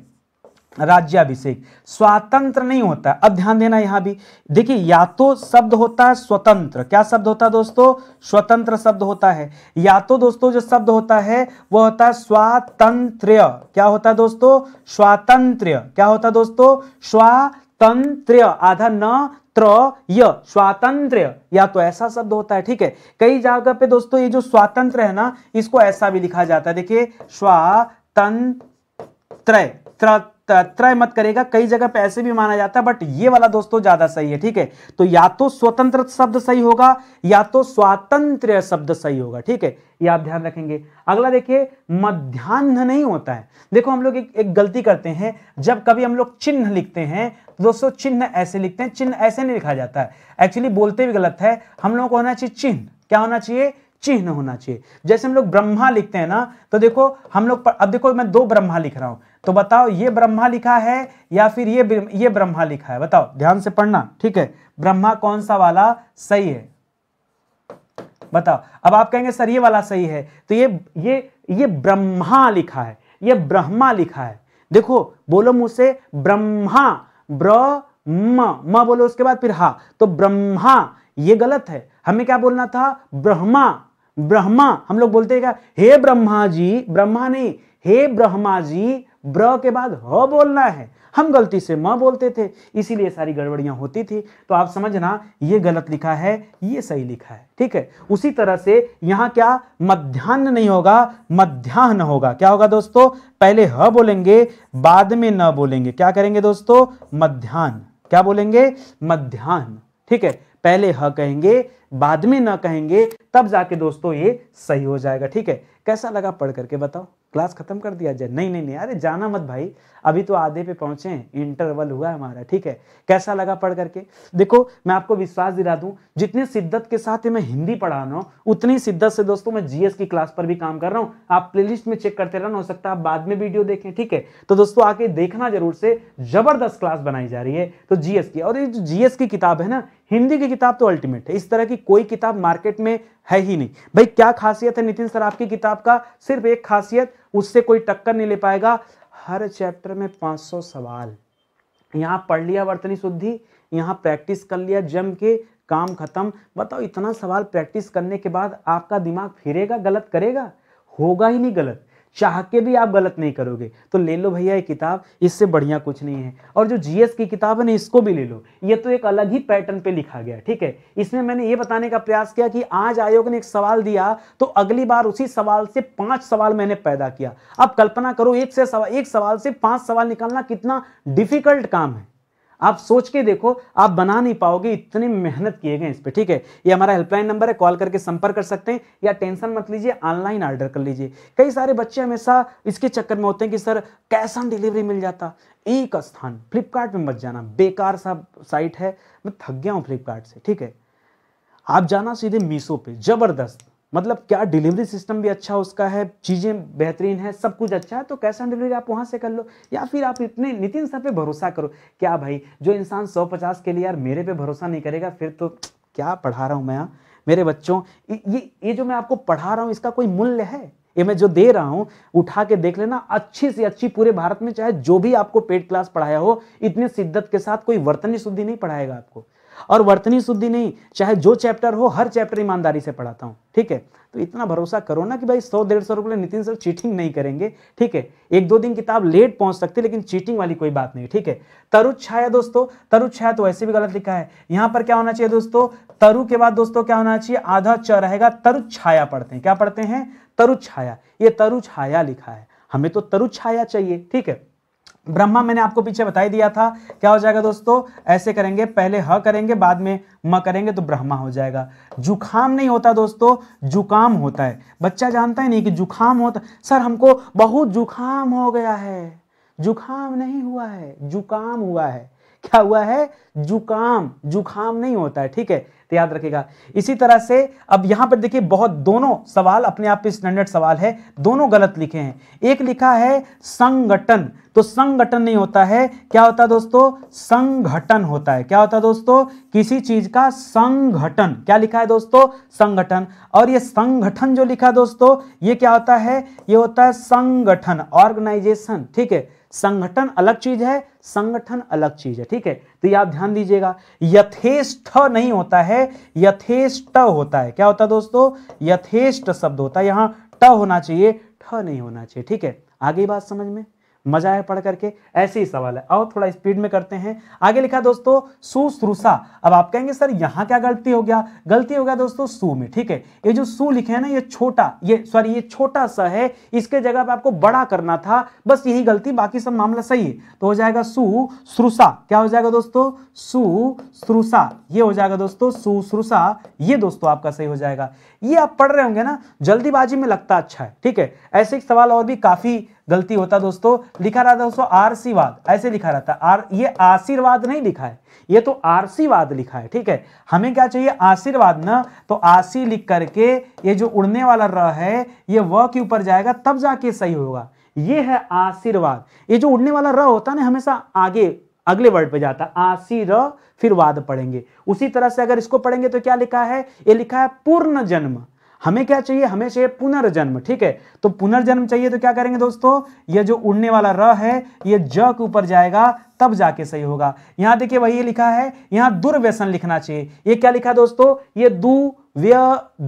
राज्याभिषेक स्वातंत्र नहीं होता अब ध्यान देना यहां भी देखिए या तो शब्द होता है स्वतंत्र क्या शब्द होता है दोस्तों स्वतंत्र शब्द होता है या तो दोस्तों जो शब्द होता है वह होता है स्वातंत्र क्या होता है दोस्तों स्वातंत्र क्या होता है दोस्तों स्वातंत्र आधा न त्र स्वातंत्र या तो ऐसा शब्द होता है ठीक है कई जगह पे दोस्तों ये जो स्वातंत्र है ना इसको ऐसा भी लिखा जाता है देखिए स्वातंत्र त्र त्रय मत करेगा कई जगह पे ऐसे भी माना जाता है बट ये वाला दोस्तों ज्यादा सही है ठीक है तो या तो स्वतंत्र शब्द सही होगा या तो स्वातंत्र शब्द सही होगा ठीक है ये आप ध्यान रखेंगे अगला देखिए मध्यान्ह नहीं होता है देखो हम लोग एक, एक गलती करते हैं जब कभी हम लोग चिन्ह लिखते हैं तो दोस्तों चिन्ह ऐसे लिखते हैं चिन्ह ऐसे नहीं लिखा जाता है एक्चुअली बोलते भी गलत है हम लोगों को होना चाहिए चिन्ह क्या होना चाहिए चिन्ह होना चाहिए जैसे हम लोग ब्रह्मा लिखते हैं ना तो देखो हम लोग अब देखो मैं दो ब्रह्मा लिख रहा हूं तो बताओ ये ब्रह्मा लिखा है या फिर ये ये ब्रह्मा लिखा है बताओ ध्यान से पढ़ना ठीक है ब्रह्मा कौन सा वाला सही है बताओ अब आप कहेंगे सर ये वाला सही है तो ये ये ये ब्रह्मा लिखा है ये ब्रह्मा लिखा है देखो बोलो मुझसे ब्रह्मा ब्र म बोलो उसके बाद फिर हा तो ब्रह्मा ये गलत है हमें क्या बोलना था ब्रह्मा ब्रह्मा हम लोग बोलते हैं क्या हे ब्रह्मा जी ब्रह्मा नहीं हे ब्रह्मा जी ब्र के बाद ह बोलना है हम गलती से म बोलते थे इसीलिए सारी गड़बड़ियां होती थी तो आप समझना ये गलत लिखा है ये सही लिखा है ठीक है उसी तरह से यहां क्या मध्यान्ह नहीं होगा मध्यान्ह होगा क्या होगा दोस्तों पहले ह बोलेंगे बाद में न बोलेंगे क्या करेंगे दोस्तों मध्यान्ह क्या बोलेंगे मध्यान्ह ठीक है पहले ह कहेंगे बाद में न कहेंगे तब जाके दोस्तों ये सही हो जाएगा ठीक है कैसा लगा पढ़ करके बताओ क्लास खत्म कर दिया जाए नहीं नहीं नहीं अरे जाना मत भाई अभी तो आधे पे पहुंचे इंटरवल हुआ है हमारा ठीक है कैसा लगा पढ़ करके देखो मैं आपको विश्वास दिला दूं जितने शिद्दत के साथ मैं हिंदी पढ़ा रहा हूँ उतनी शिद्दत से दोस्तों मैं जीएस की क्लास पर भी काम कर रहा हूँ आप प्ले में चेक करते रहना हो सकता है आप बाद में वीडियो देखें ठीक है तो दोस्तों आके देखना जरूर से जबरदस्त क्लास बनाई जा रही है तो जीएस की और ये जो जीएस की किताब है ना हिंदी की किताब तो अल्टीमेट है इस तरह की कोई किताब मार्केट में है ही नहीं भाई क्या खासियत है नितिन सर आपकी किताब का सिर्फ एक खासियत उससे कोई टक्कर नहीं ले पाएगा हर चैप्टर में 500 सवाल यहाँ पढ़ लिया वर्तनी शुद्धि यहाँ प्रैक्टिस कर लिया जम के काम खत्म बताओ इतना सवाल प्रैक्टिस करने के बाद आपका दिमाग फिरेगा गलत करेगा होगा ही नहीं गलत चाह के भी आप गलत नहीं करोगे तो ले लो भैया ये किताब इससे बढ़िया कुछ नहीं है और जो जीएस की किताब है ना इसको भी ले लो ये तो एक अलग ही पैटर्न पे लिखा गया ठीक है इसमें मैंने ये बताने का प्रयास किया कि आज आयोग ने एक सवाल दिया तो अगली बार उसी सवाल से पांच सवाल मैंने पैदा किया अब कल्पना करो एक से सवाल एक सवाल से पांच सवाल निकालना कितना डिफिकल्ट काम है आप सोच के देखो आप बना नहीं पाओगे इतनी मेहनत किए गए इस पर ठीक है ये हमारा हेल्पलाइन नंबर है कॉल करके संपर्क कर सकते हैं या टेंशन मत लीजिए ऑनलाइन ऑर्डर कर लीजिए कई सारे बच्चे हमेशा इसके चक्कर में होते हैं कि सर कैश ऑन डिलीवरी मिल जाता एक स्थान फ्लिपकार्ट में मत जाना बेकार सा साइट है मैं थक गया हूँ फ्लिपकार्ट से ठीक है आप जाना सीधे मीशो पे जबरदस्त मतलब क्या डिलीवरी सिस्टम भी अच्छा उसका है चीज़ें बेहतरीन है सब कुछ अच्छा है तो कैश ऑन डिलीवरी आप वहाँ से कर लो या फिर आप इतने नितिन सर पे भरोसा करो क्या भाई जो इंसान सौ पचास के लिए यार मेरे पे भरोसा नहीं करेगा फिर तो क्या पढ़ा रहा हूँ मैं यहाँ मेरे बच्चों ये ये जो मैं आपको पढ़ा रहा हूँ इसका कोई मूल्य है ये मैं जो दे रहा हूँ उठा के देख लेना अच्छी से अच्छी पूरे भारत में चाहे जो भी आपको पेड क्लास पढ़ाया हो इतनी शिद्दत के साथ कोई वर्तनी शुद्धि नहीं पढ़ाएगा आपको और वर्तनी शुद्धि नहीं चाहे जो चैप्टर हो हर चैप्टर ईमानदारी से पढ़ाता हूँ ठीक है तो इतना भरोसा करो ना कि भाई सौ डेढ़ सौ रुपये नितिन सर चीटिंग नहीं करेंगे ठीक है एक दो दिन किताब लेट पहुंच सकती है लेकिन चीटिंग वाली कोई बात नहीं ठीक है तरु छाया दोस्तों तरु छाया तो वैसे भी गलत लिखा है यहाँ पर क्या होना चाहिए दोस्तों तरु के बाद दोस्तों क्या होना चाहिए आधा च रहेगा तरु छाया पढ़ते हैं क्या पढ़ते हैं तरु छाया ये तरु छाया लिखा है हमें तो तरु छाया चाहिए ठीक है ब्रह्मा मैंने आपको पीछे बताई दिया था क्या हो जाएगा दोस्तों ऐसे करेंगे पहले ह करेंगे बाद में म करेंगे तो ब्रह्मा हो जाएगा जुखाम नहीं होता दोस्तों जुकाम होता है बच्चा जानता ही नहीं कि जुखाम होता सर हमको बहुत जुखाम हो गया है जुखाम नहीं हुआ है जुकाम हुआ है क्या हुआ है जुकाम जुकाम नहीं होता है ठीक है तो याद रखेगा इसी तरह से अब यहां पर देखिए बहुत दोनों सवाल अपने आप स्टैंडर्ड सवाल है दोनों गलत लिखे हैं एक लिखा है संगठन तो संगठन नहीं होता है क्या होता है दोस्तों संगठन होता है क्या होता है दोस्तों किसी चीज का संगठन क्या लिखा है दोस्तों संगठन और ये संगठन जो लिखा दोस्तों ये क्या होता है ये होता है संगठन ऑर्गेनाइजेशन ठीक है संगठन अलग चीज है संगठन अलग चीज है ठीक है तो ये आप ध्यान दीजिएगा यथेष्ट नहीं होता है यथेष्ट होता है क्या होता है दोस्तों यथेष्ट शब्द होता है यहां ट होना चाहिए ठ नहीं होना चाहिए ठीक है आगे बात समझ में मजा है पढ़ करके ऐसे ही सवाल है और थोड़ा स्पीड में करते हैं आगे लिखा दोस्तों सुश्रूषा अब आप कहेंगे सर यहाँ क्या गलती हो गया गलती हो गया दोस्तों सु में ठीक है ये जो सु लिखे है ना ये छोटा ये सॉरी ये छोटा सा है इसके जगह पर आपको बड़ा करना था बस यही गलती बाकी सब मामला सही है तो हो जाएगा सुश्रूषा क्या हो जाएगा दोस्तों सुश्रूषा ये हो जाएगा दोस्तों सुश्रूषा ये दोस्तों आपका सही हो जाएगा ये आप पढ़ रहे होंगे ना जल्दीबाजी में लगता अच्छा है ठीक है ऐसे एक सवाल और भी काफी गलती होता दोस्तों लिखा रहा था दोस्तों आरसीवाद ऐसे लिखा रहा था आर ये आशीर्वाद नहीं लिखा है ये तो आरसीवाद लिखा है ठीक है हमें क्या चाहिए आशीर्वाद ना तो आसी लिख करके ये जो उड़ने वाला र है ये व के ऊपर जाएगा तब जाके सही होगा ये है आशीर्वाद ये जो उड़ने वाला र होता है ना हमेशा आगे अगले वर्ड पे जाता आशीर्वाद फिर वाद पढ़ेंगे उसी तरह से अगर इसको पढ़ेंगे तो क्या लिखा है ये लिखा है पूर्ण जन्म हमें क्या चाहिए हमें चाहिए पुनर्जन्म ठीक है तो पुनर्जन्म चाहिए तो क्या करेंगे दोस्तों ये जो उड़ने वाला र है ये ज के ऊपर जाएगा तब जाके सही होगा यहां देखिए वही लिखा है यहां दुर्व्यसन लिखना चाहिए ये क्या लिखा है दोस्तों ये दू व्यय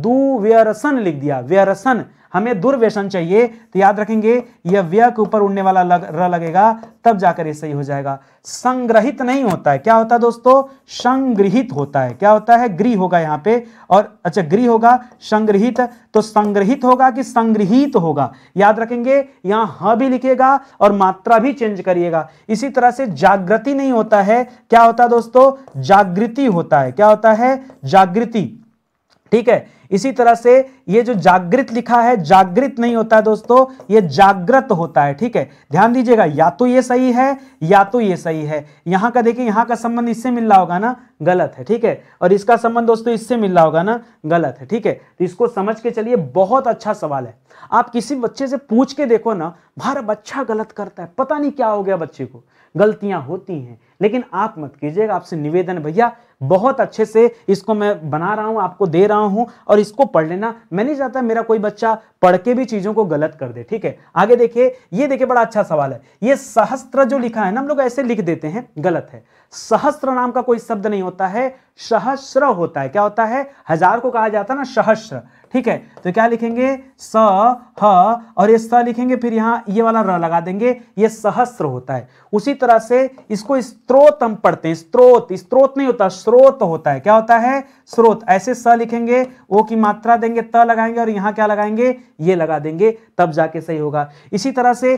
दुव्यरसन लिख दिया व्यरसन हमें दुर्व्यसन चाहिए तो याद रखेंगे यह व्य के ऊपर उड़ने वाला लग, र लगेगा तब जाकर यह सही हो जाएगा संग्रहित नहीं होता है क्या होता है दोस्तों संग्रहित होता है क्या होता है गृह होगा यहाँ पे और अच्छा गृह होगा संग्रहित तो संग्रहित होगा कि संग्रहित होगा याद रखेंगे यहाँ ह भी लिखेगा और मात्रा भी चेंज करिएगा इसी तरह से जागृति नहीं होता है क्या होता है दोस्तों जागृति होता है क्या होता है जागृति ठीक है इसी तरह से ये जो जागृत लिखा है जागृत नहीं होता है दोस्तों ये जागृत होता है ठीक है ध्यान दीजिएगा या तो ये सही है या तो ये सही है यहां का देखिए यहां का संबंध इससे मिल रहा होगा ना गलत है ठीक है और इसका संबंध दोस्तों इससे मिल रहा होगा ना गलत है ठीक है तो इसको समझ के चलिए बहुत अच्छा सवाल है आप किसी बच्चे से पूछ के देखो ना भारत बच्चा गलत करता है पता नहीं क्या हो गया बच्चे को गलतियां होती हैं लेकिन आप मत कीजिएगा आपसे निवेदन भैया बहुत अच्छे से इसको मैं बना रहा हूं आपको दे रहा हूं और इसको पढ़ लेना मैं नहीं चाहता मेरा कोई बच्चा पढ़ के भी चीजों को गलत कर दे ठीक है आगे देखिए ये देखिए बड़ा अच्छा सवाल है ये सहस्त्र जो लिखा है ना हम लोग ऐसे लिख देते हैं गलत है सहस्त्र नाम का कोई शब्द नहीं होता है सहस्र होता है क्या होता है हजार को कहा जाता है ना सहस्र ठीक है तो क्या लिखेंगे स ह और ये स लिखेंगे फिर यहां ये वाला र लगा देंगे ये सहस्त्र होता है उसी तरह से इसको इस स्त्रोत हम पढ़ते हैं स्त्रोत स्त्रोत नहीं होता स्रोत होता है क्या होता है स्रोत ऐसे स लिखेंगे ओ की मात्रा देंगे त लगाएंगे और यहां क्या लगाएंगे ये लगा देंगे तब जाके सही होगा इसी तरह से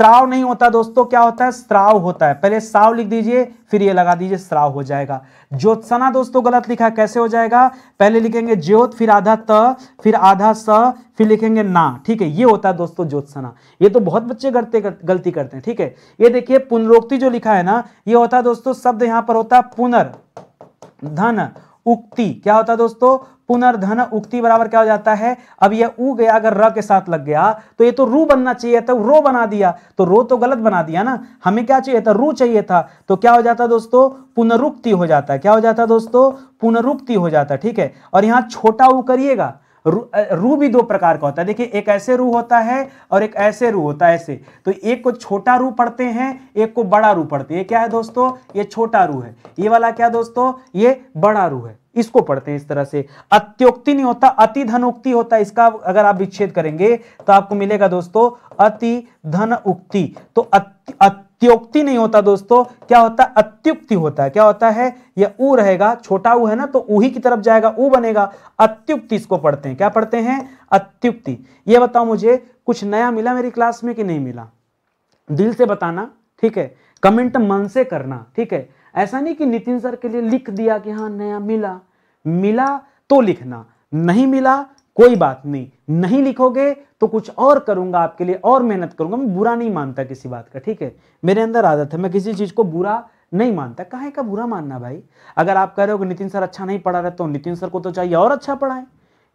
स्त्राव नहीं होता दोस्तों क्या होता है स्त्राव होता है पहले साव लिख दीजिए फिर ये लगा दीजिए स्त्राव हो जाएगा ज्योत्सना दोस्तों गलत लिखा कैसे हो जाएगा पहले लिखेंगे ज्योत फिर आधा त फिर आधा स फिर लिखेंगे ना ठीक है ये होता है दोस्तों ज्योत्सना ये तो बहुत बच्चे करते गलती करते हैं ठीक है ये देखिए पुनरोक्ति जो लिखा है ना ये होता है दोस्तों शब्द यहां पर होता है पुनर्धन उक्ति क्या होता है दोस्तों पुनर्धन उक्ति बराबर क्या हो जाता है अब यह ऊ गया अगर र के साथ लग गया तो ये तो रू बनना चाहिए था रो बना दिया तो रो तो गलत बना दिया ना हमें क्या चाहिए था रू चाहिए था तो क्या हो जाता दोस्तों पुनरुक्ति हो जाता है क्या हो जाता दोस्तों पुनरुक्ति हो जाता ठीक है और यहां छोटा ऊ करिएगा रू, भी दो प्रकार का होता है देखिए एक ऐसे रू होता है और एक ऐसे रू होता है ऐसे तो एक को छोटा रू पढ़ते हैं एक को बड़ा रू पढ़ते हैं क्या है दोस्तों ये छोटा रू है ये वाला क्या दोस्तों ये बड़ा रू है इसको पढ़ते हैं इस तरह से अत्योक्ति नहीं होता अति धन उक्ति होता है इसका अगर आप विच्छेद करेंगे तो आपको मिलेगा दोस्तों अति धन उक्ति तो अति त्योक्ति नहीं होता दोस्तों क्या होता है अत्युक्ति होता है क्या होता है यह ऊ रहेगा छोटा ऊ है ना तो उ ही की तरफ जाएगा ऊ बनेगा अत्युक्ति इसको पढ़ते हैं क्या पढ़ते हैं अत्युक्ति ये बताओ मुझे कुछ नया मिला मेरी क्लास में कि नहीं मिला दिल से बताना ठीक है कमेंट मन से करना ठीक है ऐसा नहीं कि नितिन सर के लिए लिख दिया कि हाँ नया मिला मिला तो लिखना नहीं मिला कोई बात नहीं नहीं लिखोगे तो कुछ और करूंगा आपके लिए और मेहनत करूंगा मैं बुरा नहीं मानता किसी बात का ठीक है मेरे अंदर आदत है मैं किसी चीज़ को बुरा नहीं मानता कहा का बुरा मानना भाई अगर आप कह रहे हो कि नितिन सर अच्छा नहीं पढ़ा रहे तो नितिन सर को तो चाहिए और अच्छा पढ़ाए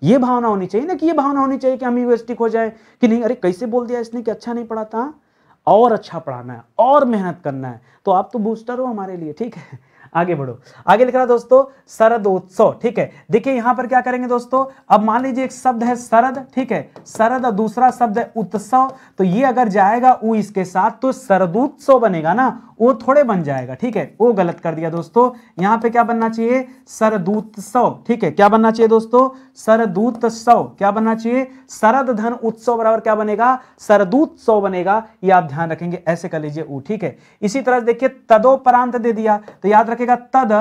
ये भावना होनी चाहिए ना कि ये भावना होनी चाहिए कि हम यूएस्टिक हो जाए कि नहीं अरे कैसे बोल दिया इसने कि अच्छा नहीं पढ़ाता और अच्छा पढ़ाना है और मेहनत करना है तो आप तो बूस्टर हो हमारे लिए ठीक है आगे बढ़ो आगे लिख रहा दोस्तों शरदोत्सव ठीक है देखिए यहां पर क्या करेंगे दोस्तों अब मान लीजिए एक शब्द है शरद ठीक है शरद और दूसरा शब्द है उत्सव तो ये अगर जाएगा ऊ इसके साथ तो शरदोत्सव बनेगा ना वो थोड़े बन जाएगा ठीक है वो गलत कर दिया दोस्तों यहां पे क्या बनना चाहिए सरदूत सौ ठीक है क्या बनना चाहिए दोस्तों सरदूत सौ क्या बनना चाहिए सरद धन उत्सव बराबर क्या बनेगा सरदूत सौ बनेगा ये आप ध्यान रखेंगे ऐसे कर लीजिए ऊ ठीक है इसी तरह से देखिए तदोपरांत दे दिया तो याद रखेगा तद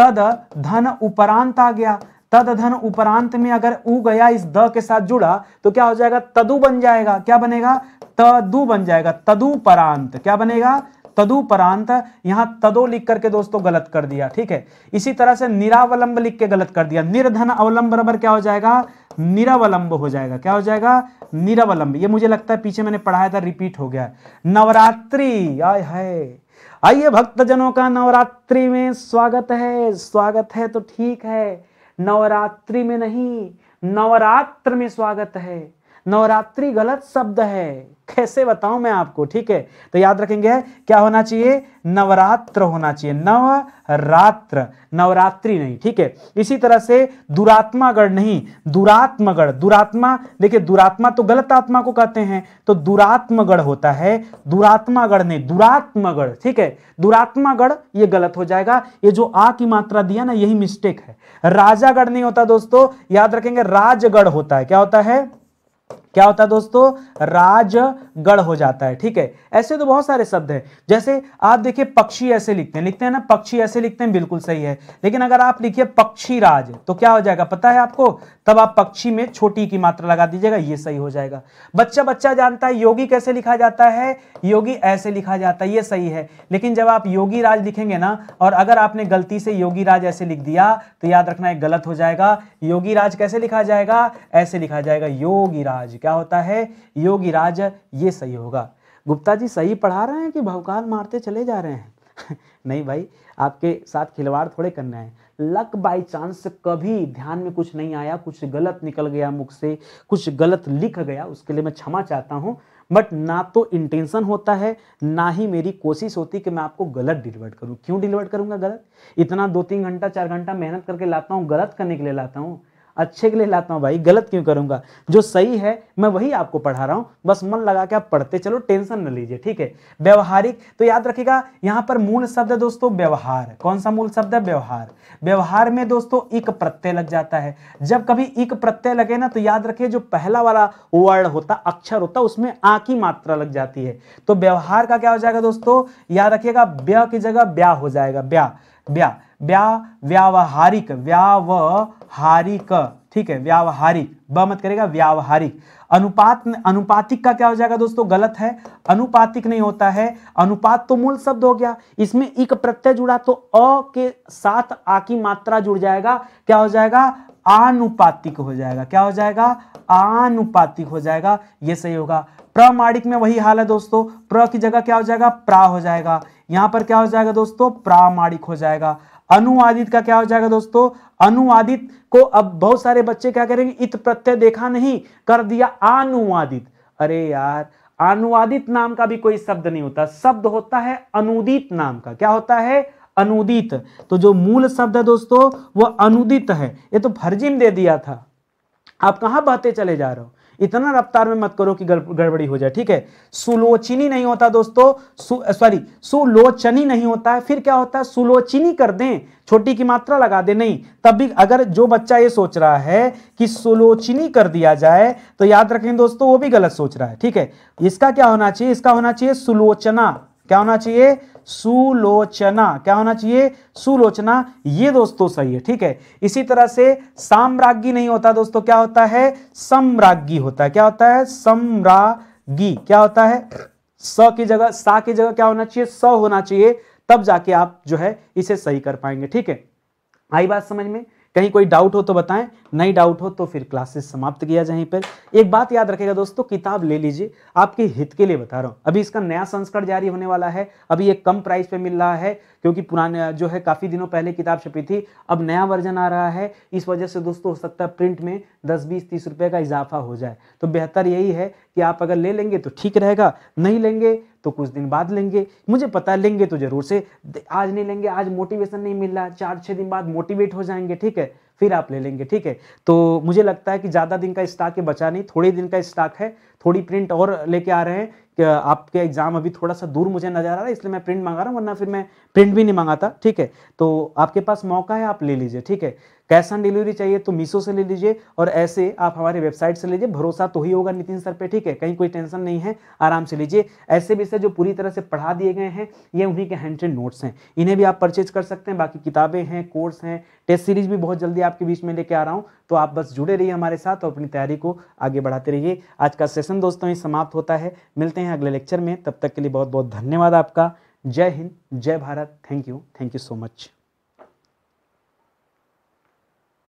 तद धन उपरांत आ गया तद धन उपरांत में अगर ऊ गया इस द के साथ जुड़ा तो क्या हो जाएगा तदु बन जाएगा क्या बनेगा तदु बन जाएगा तदुपरांत क्या बनेगा तदुपरांत यहां तदो लिख करके दोस्तों गलत कर दिया ठीक है इसी तरह से निरावलंब लिख के गलत कर दिया निर्धन अवलंब बराबर क्या हो जाएगा निरावलंब हो जाएगा क्या हो जाएगा निरावलंब ये मुझे लगता है पीछे मैंने पढ़ाया था रिपीट हो गया नवरात्रि आय है आइए भक्तजनों का नवरात्रि में स्वागत है स्वागत है तो ठीक है नवरात्रि में नहीं नवरात्र में स्वागत है नवरात्रि गलत शब्द है कैसे बताऊं मैं आपको ठीक है तो याद रखेंगे क्या होना चाहिए नवरात्र होना चाहिए नवरात्र नवरात्रि नहीं ठीक है इसी तरह से दुरात्मागढ़ नहीं दुरात्मगढ़ दुरात्मा देखिए दुरात्मा तो गलत आत्मा को कहते हैं तो दुरात्मगढ़ होता है दुरात्मागढ़ नहीं दुरात्मगढ़ ठीक है दुरात्मागढ़ ये गलत हो जाएगा ये जो आ की मात्रा दिया ना यही मिस्टेक है राजागढ़ नहीं होता दोस्तों याद रखेंगे राजगढ़ होता है क्या होता है क्या होता है दोस्तों राज गढ़ हो जाता है ठीक है ऐसे तो बहुत सारे शब्द हैं जैसे आप देखिए पक्षी ऐसे लिखते हैं लिखते हैं ना पक्षी ऐसे लिखते हैं बिल्कुल सही है लेकिन अगर आप लिखिए पक्षी राज तो क्या हो जाएगा पता है आपको तब आप पक्षी में छोटी की मात्रा लगा दीजिएगा ये सही हो जाएगा बच्चा बच्चा जानता है योगी कैसे लिखा जाता है योगी ऐसे लिखा जाता है ये सही है लेकिन जब आप योगी राज लिखेंगे ना और अगर आपने गलती से योगी राज ऐसे लिख दिया तो याद रखना एक गलत हो जाएगा योगी राज कैसे लिखा जाएगा ऐसे लिखा जाएगा योगी राज क्या होता है योगी राज ये सही होगा गुप्ता जी सही पढ़ा रहे हैं कि भवकाल मारते चले जा रहे हैं [laughs] नहीं भाई आपके साथ खिलवाड़ थोड़े करने हैं लक बाय चांस कभी ध्यान में कुछ नहीं आया कुछ गलत निकल गया मुख से कुछ गलत लिख गया उसके लिए मैं क्षमा चाहता हूँ बट ना तो इंटेंशन होता है ना ही मेरी कोशिश होती कि मैं आपको गलत डिलीवर्ट करूँ क्यों डिलीवर्ट करूँगा गलत इतना दो तीन घंटा चार घंटा मेहनत करके लाता हूँ गलत करने के लिए लाता हूँ अच्छे के लिए लाता हूँ भाई गलत क्यों करूंगा जो सही है मैं वही आपको पढ़ा रहा हूँ बस मन लगा के आप पढ़ते चलो टेंशन न लीजिए ठीक है व्यवहारिक तो याद रखिएगा यहाँ पर मूल शब्द है दोस्तों व्यवहार कौन सा मूल शब्द है व्यवहार व्यवहार में दोस्तों एक प्रत्यय लग जाता है जब कभी एक प्रत्यय लगे ना तो याद रखिए जो पहला वाला वर्ड होता अक्षर होता उसमें आ की मात्रा लग जाती है तो व्यवहार का क्या हो जाएगा दोस्तों याद रखिएगा व्य की जगह ब्या हो जाएगा ब्या ब्या व्यावहारिक व्यावहारिक ठीक है व्यावहारिक ब मत करेगा व्यावहारिक अनुपात अनुपातिक का क्या हो जाएगा दोस्तों गलत है अनुपातिक नहीं होता है अनुपात तो मूल शब्द हो गया इसमें एक प्रत्यय जुड़ा तो अ के साथ आ की मात्रा जुड़ जाएगा क्या हो जाएगा आनुपातिक हो जाएगा क्या हो जाएगा आनुपातिक हो जाएगा यह सही होगा प्रमाणिक में वही हाल है दोस्तों प्र की जगह क्या हो जाएगा प्रा हो जाएगा यहां पर क्या हो जाएगा दोस्तों प्रामाणिक हो जाएगा अनुवादित का क्या हो जाएगा दोस्तों अनुवादित को अब बहुत सारे बच्चे क्या करेंगे इत प्रत्यय देखा नहीं कर दिया अनुवादित अरे यार अनुवादित नाम का भी कोई शब्द नहीं होता शब्द होता है अनुदित नाम का क्या होता है अनुदित तो जो मूल शब्द है दोस्तों वो अनुदित है ये तो फर्जी में दे दिया था आप कहां बहते चले जा रहे हो इतना रफ्तार में मत करो कि गड़बड़ी हो जाए ठीक है सुलोचनी नहीं होता दोस्तों सॉरी सुलोचनी नहीं होता है फिर क्या होता है सुलोचनी कर दें छोटी की मात्रा लगा दे नहीं तब भी अगर जो बच्चा ये सोच रहा है कि सुलोचनी कर दिया जाए तो याद रखें दोस्तों वो भी गलत सोच रहा है ठीक है इसका क्या होना चाहिए इसका होना चाहिए सुलोचना क्या होना चाहिए सुलोचना क्या होना चाहिए सुलोचना ये दोस्तों सही है ठीक है इसी तरह से साम्राज्ञी नहीं होता दोस्तों क्या होता है सम्राज्ञी होता है क्या होता है सम्राज्ञी क्या होता है स की जगह सा की जगह क्या होना चाहिए स होना चाहिए तब जाके आप जो है इसे सही कर पाएंगे ठीक है आई बात समझ में कहीं कोई डाउट हो तो बताएं नहीं डाउट हो तो फिर क्लासेस समाप्त किया जाए पर एक बात याद रखेगा दोस्तों किताब ले लीजिए आपके हित के लिए बता रहा हूँ अभी इसका नया संस्करण जारी होने वाला है अभी ये कम प्राइस पे मिल रहा है क्योंकि पुराने जो है काफ़ी दिनों पहले किताब छपी थी अब नया वर्जन आ रहा है इस वजह से दोस्तों हो सकता है प्रिंट में दस बीस तीस रुपये का इजाफा हो जाए तो बेहतर यही है कि आप अगर ले लेंगे तो ठीक रहेगा नहीं लेंगे तो कुछ दिन बाद लेंगे मुझे पता लेंगे तो जरूर से आज नहीं लेंगे आज मोटिवेशन नहीं मिल रहा चार छः दिन बाद मोटिवेट हो जाएंगे ठीक है फिर आप ले लेंगे ठीक है तो मुझे लगता है कि ज़्यादा दिन का स्टॉक है बचा नहीं थोड़े दिन का स्टॉक है थोड़ी प्रिंट और लेके आ रहे हैं कि आपके एग्जाम अभी थोड़ा सा दूर मुझे नजर आ रहा है इसलिए मैं प्रिंट मांगा रहा हूँ वरना फिर मैं प्रिंट भी नहीं मंगाता ठीक है तो आपके पास मौका है आप ले लीजिए ठीक है कैश ऑन डिलीवरी चाहिए तो मीशो से ले लीजिए और ऐसे आप हमारे वेबसाइट से लीजिए भरोसा तो ही होगा नितिन सर पे ठीक है कहीं कोई टेंशन नहीं है आराम से लीजिए ऐसे विषय जो पूरी तरह से पढ़ा दिए गए हैं ये उन्हीं के हैंड रेड नोट्स हैं इन्हें भी आप परचेज कर सकते हैं बाकी किताबें हैं कोर्स हैं टेस्ट सीरीज भी बहुत जल्दी आपके बीच में लेके आ रहा हूँ तो आप बस जुड़े रहिए हमारे साथ और अपनी तैयारी को आगे बढ़ाते रहिए आज का सेशन दोस्तों ही समाप्त होता है मिलते हैं अगले लेक्चर में तब तक के लिए बहुत बहुत धन्यवाद आपका जय हिंद जय Bharat thank you thank you so much